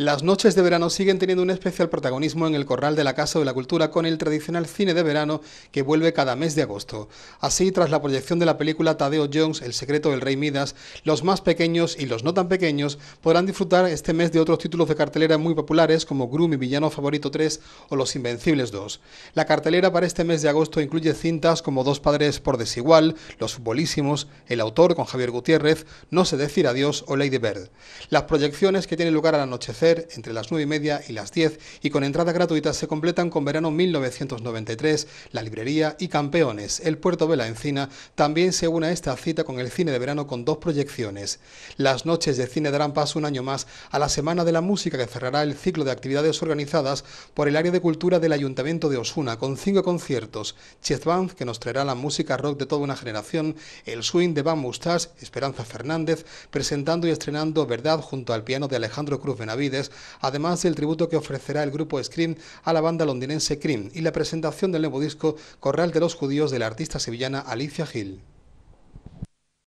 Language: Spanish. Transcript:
Las noches de verano siguen teniendo un especial protagonismo en el Corral de la Casa de la Cultura con el tradicional cine de verano que vuelve cada mes de agosto. Así, tras la proyección de la película Tadeo Jones, El secreto del rey Midas, los más pequeños y los no tan pequeños podrán disfrutar este mes de otros títulos de cartelera muy populares como Groom y Villano Favorito 3 o Los Invencibles 2. La cartelera para este mes de agosto incluye cintas como Dos padres por desigual, Los futbolísimos, El autor con Javier Gutiérrez, No se decir adiós o Lady Bird. Las proyecciones que tienen lugar al anochecer entre las 9 y media y las 10 y con entrada gratuita se completan con Verano 1993, La Librería y Campeones. El Puerto de la Encina también se une a esta cita con el cine de verano con dos proyecciones. Las noches de cine darán paso un año más a la Semana de la Música que cerrará el ciclo de actividades organizadas por el área de cultura del Ayuntamiento de Osuna con cinco conciertos. Chet Band, que nos traerá la música rock de toda una generación, el swing de Van Mustache, Esperanza Fernández, presentando y estrenando Verdad junto al piano de Alejandro Cruz Benavides, además del tributo que ofrecerá el grupo Scream a la banda londinense Cream y la presentación del nuevo disco Corral de los Judíos de la artista sevillana Alicia Gil.